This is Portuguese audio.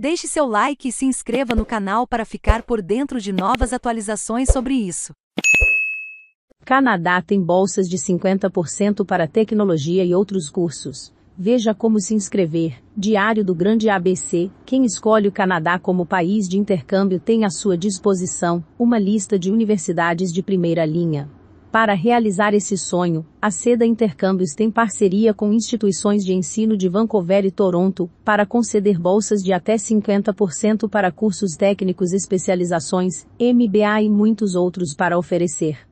Deixe seu like e se inscreva no canal para ficar por dentro de novas atualizações sobre isso. Canadá tem bolsas de 50% para tecnologia e outros cursos. Veja como se inscrever. Diário do Grande ABC. Quem escolhe o Canadá como país de intercâmbio tem à sua disposição uma lista de universidades de primeira linha. Para realizar esse sonho, a Seda Intercâmbios tem parceria com instituições de ensino de Vancouver e Toronto, para conceder bolsas de até 50% para cursos técnicos, especializações, MBA e muitos outros para oferecer